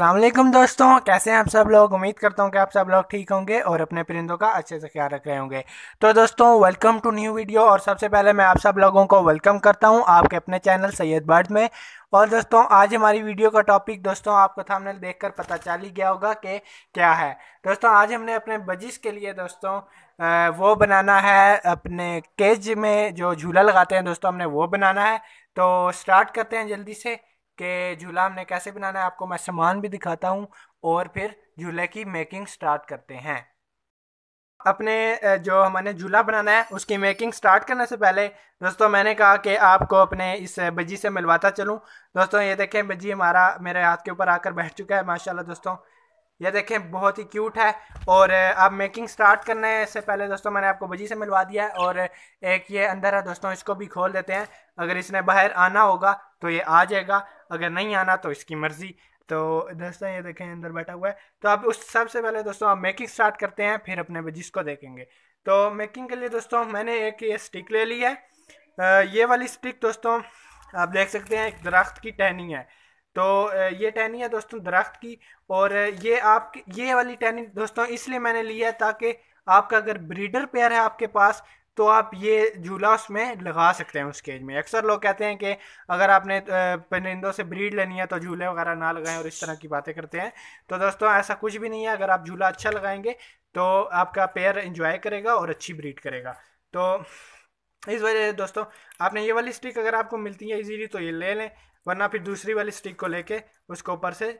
अल्लाम दोस्तों कैसे हैं आप सब लोग उम्मीद करता हूँ कि आप सब लोग ठीक होंगे और अपने परिंदों का अच्छे से ख्याल रख रहे होंगे तो दोस्तों वेलकम टू न्यू वीडियो और सबसे पहले मैं आप सब लोगों को वेलकम करता हूँ आपके अपने चैनल सैयद बर्ड में और दोस्तों आज हमारी वीडियो का टॉपिक दोस्तों आपको देख कर पता चल ही गया होगा कि क्या है दोस्तों आज हमने अपने बजिश के लिए दोस्तों वो बनाना है अपने केज में जो झूला लगाते हैं दोस्तों हमने वो बनाना है तो स्टार्ट करते हैं जल्दी से कि झूला हमने कैसे बनाना है आपको मैं सामान भी दिखाता हूँ और फिर झूले की मेकिंग स्टार्ट करते हैं अपने जो हमने झूला बनाना है उसकी मेकिंग स्टार्ट करने से पहले दोस्तों मैंने कहा कि आपको अपने इस बजी से मिलवाता चलूँ दोस्तों ये देखें बजी हमारा मेरे हाथ के ऊपर आकर बैठ चुका है माशाल्लाह दोस्तों ये देखें बहुत ही क्यूट है और अब मेकिंग स्टार्ट करने से पहले दोस्तों मैंने आपको बजी से मिलवा दिया है और एक ये अंदर है दोस्तों इसको भी खोल देते हैं अगर इसने बाहर आना होगा तो ये आ जाएगा अगर नहीं आना तो इसकी मर्ज़ी तो दोस्तों ये देखें अंदर बैठा हुआ है तो अब उस सबसे पहले दोस्तों आप मेकिंग स्टार्ट करते हैं फिर अपने बजिस को देखेंगे तो मेकिंग के लिए दोस्तों मैंने एक ये स्टिक ले ली है ये वाली स्टिक दोस्तों आप देख सकते हैं एक दरख्त की टहनी है तो ये टहनी है दोस्तों दरख्त की और ये आप ये वाली टहनी दोस्तों इसलिए मैंने ली है ताकि आपका अगर ब्रीडर पेयर है आपके पास तो आप ये झूला उसमें लगा सकते हैं उस केज में अक्सर लोग कहते हैं कि अगर आपने परिंदों से ब्रीड लेनी है तो झूले वगैरह ना लगाएं और इस तरह की बातें करते हैं तो दोस्तों ऐसा कुछ भी नहीं है अगर आप झूला अच्छा लगाएंगे तो आपका पेयर इंजॉय करेगा और अच्छी ब्रीड करेगा तो इस वजह से दोस्तों आपने ये वाली स्टिक अगर आपको मिलती है इजीली तो ये ले लें वरना फिर दूसरी वाली स्टिक को लेके उसको ऊपर से आ,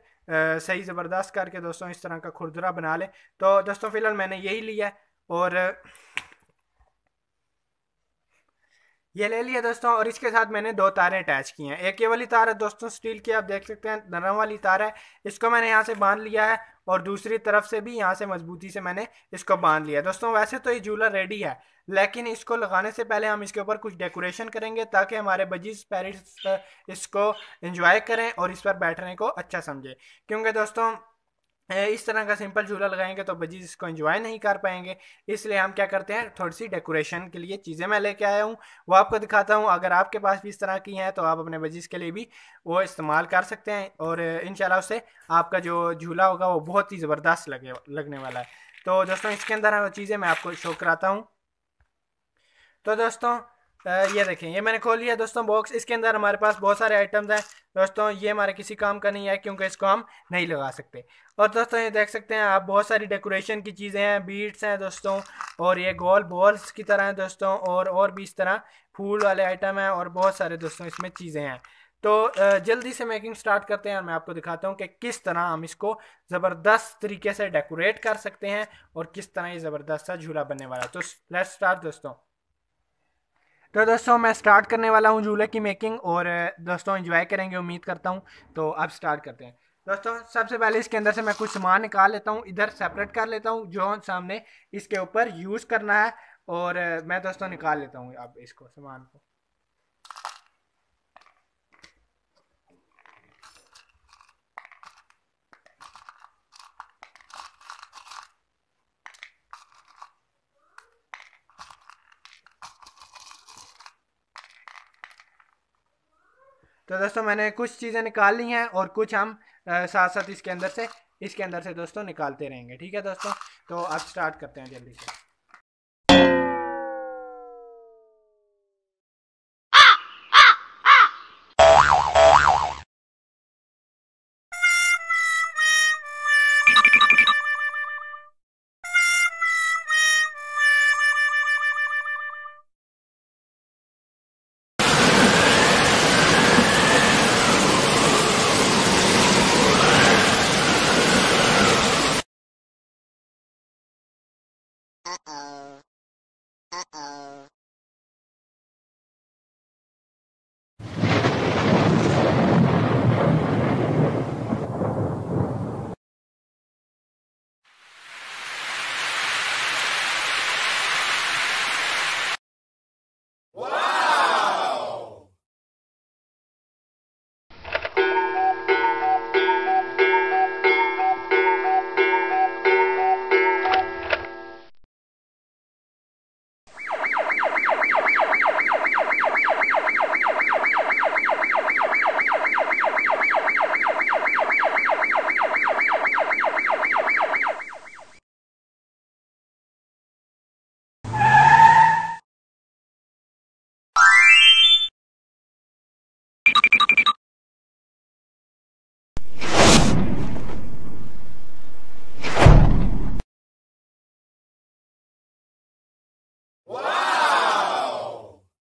सही ज़बरदस्त करके दोस्तों इस तरह का खुरदुरा बना लें तो दोस्तों फ़िलहाल मैंने यही लिया है और ये ले लिया दोस्तों और इसके साथ मैंने दो तारें अटैच की हैं एक ये वाली तार है दोस्तों स्टील की आप देख सकते हैं नरम वाली तार है इसको मैंने यहाँ से बांध लिया है और दूसरी तरफ से भी यहाँ से मजबूती से मैंने इसको बांध लिया दोस्तों वैसे तो ये झूला रेडी है लेकिन इसको लगाने से पहले हम इसके ऊपर कुछ डेकोरेशन करेंगे ताकि हमारे बजीज पेरेंट्स इसको इंजॉय करें और इस पर बैठने को अच्छा समझें क्योंकि दोस्तों इस तरह का सिंपल झूला लगाएंगे तो बजीज इसको एंजॉय नहीं कर पाएंगे इसलिए हम क्या करते हैं थोड़ी सी डेकोरेशन के लिए चीज़ें मैं लेके आया हूँ वो आपको दिखाता हूँ अगर आपके पास भी इस तरह की हैं तो आप अपने बजीज के लिए भी वो इस्तेमाल कर सकते हैं और इन उससे आपका जो झूला होगा वो बहुत ही ज़बरदस्त लगे लगने वाला है तो दोस्तों इसके अंदर चीज़ें मैं आपको शो कराता हूँ तो दोस्तों ये देखें ये मैंने खोली है दोस्तों बॉक्स इसके अंदर हमारे पास बहुत सारे आइटम्स हैं दोस्तों ये हमारे किसी काम का नहीं है क्योंकि इसको हम नहीं लगा सकते और दोस्तों ये देख सकते हैं आप बहुत सारी डेकोरेशन की चीज़ें हैं बीट्स हैं दोस्तों और ये गोल बॉल्स की तरह हैं दोस्तों और और भी इस तरह फूल वाले आइटम हैं और बहुत सारे दोस्तों इसमें चीज़ें हैं तो जल्दी से मेकिंग स्टार्ट करते हैं और मैं आपको दिखाता हूँ कि किस तरह हम इसको ज़बरदस्त तरीके से डेकोरेट कर सकते हैं और किस तरह ये ज़बरदस्त सा झूला बनने वाला तो लेट्स स्टार्ट दोस्तों तो दोस्तों मैं स्टार्ट करने वाला हूँ झूले की मेकिंग और दोस्तों इन्जॉय करेंगे उम्मीद करता हूँ तो अब स्टार्ट करते हैं दोस्तों सबसे पहले इसके अंदर से मैं कुछ सामान निकाल लेता हूँ इधर सेपरेट कर लेता हूँ जो सामने इसके ऊपर यूज़ करना है और मैं दोस्तों निकाल लेता हूँ अब इसको सामान को तो दोस्तों मैंने कुछ चीज़ें निकाल ली हैं और कुछ हम साथ साथ इसके अंदर से इसके अंदर से दोस्तों निकालते रहेंगे ठीक है दोस्तों तो अब स्टार्ट करते हैं जल्दी से Uh-oh. Uh-oh.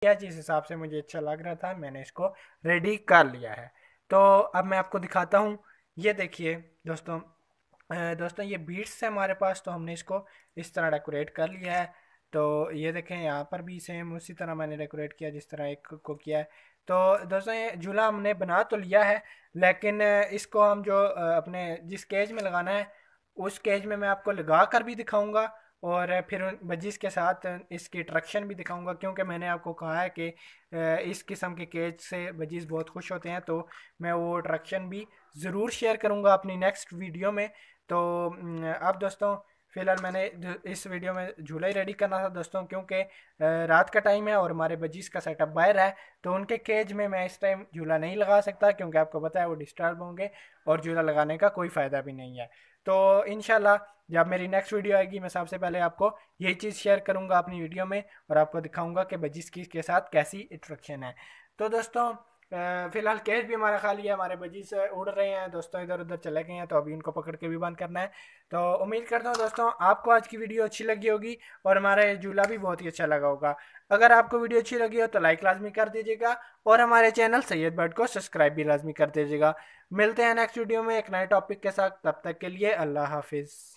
किया जिस हिसाब से मुझे अच्छा लग रहा था मैंने इसको रेडी कर लिया है तो अब मैं आपको दिखाता हूँ ये देखिए दोस्तों दोस्तों ये बीट्स है हमारे पास तो हमने इसको इस तरह डेकोरेट कर लिया है तो ये देखें यहाँ पर भी सेम उसी तरह मैंने डेकोरेट किया जिस तरह एक को किया है तो दोस्तों ये झूला हमने बना तो लिया है लेकिन इसको हम जो अपने जिस केज में लगाना है उस केज में मैं आपको लगा कर भी दिखाऊंगा और फिर बजिस के साथ इसकी ट्रक्शन भी दिखाऊंगा क्योंकि मैंने आपको कहा है कि इस किस्म के केज से बजिस बहुत खुश होते हैं तो मैं वो ट्रक्शन भी ज़रूर शेयर करूंगा अपनी नेक्स्ट वीडियो में तो अब दोस्तों फ़िलहाल मैंने इस वीडियो में झूला ही रेडी करना था दोस्तों क्योंकि रात का टाइम है और हमारे बजीज का सेटअप बाहर है तो उनके केज में मैं इस टाइम झूला नहीं लगा सकता क्योंकि आपको पता है वो डिस्टर्ब होंगे और झूला लगाने का कोई फ़ायदा भी नहीं है तो इनशाला जब मेरी नेक्स्ट वीडियो आएगी मैं सबसे पहले आपको यही चीज़ शेयर करूँगा अपनी वीडियो में और आपको दिखाऊँगा कि बजिस की के साथ कैसी इंट्रक्शन है तो दोस्तों फिलहाल कैश भी हमारा खाली है हमारे बजीज उड़ रहे हैं दोस्तों इधर उधर चले गए हैं तो अभी उनको पकड़ के भी बंद करना है तो उम्मीद करता हूँ दोस्तों आपको आज की वीडियो अच्छी लगी होगी और हमारा ये झूला भी बहुत ही अच्छा लगा होगा अगर आपको वीडियो अच्छी लगी हो तो लाइक लाजमी कर दीजिएगा और हमारे चैनल सैयद भट्ट को सब्सक्राइब भी लाजमी कर दीजिएगा मिलते हैं नेक्स्ट वीडियो में एक नए टॉपिक के साथ तब तक के लिए अल्लाह हाफिज़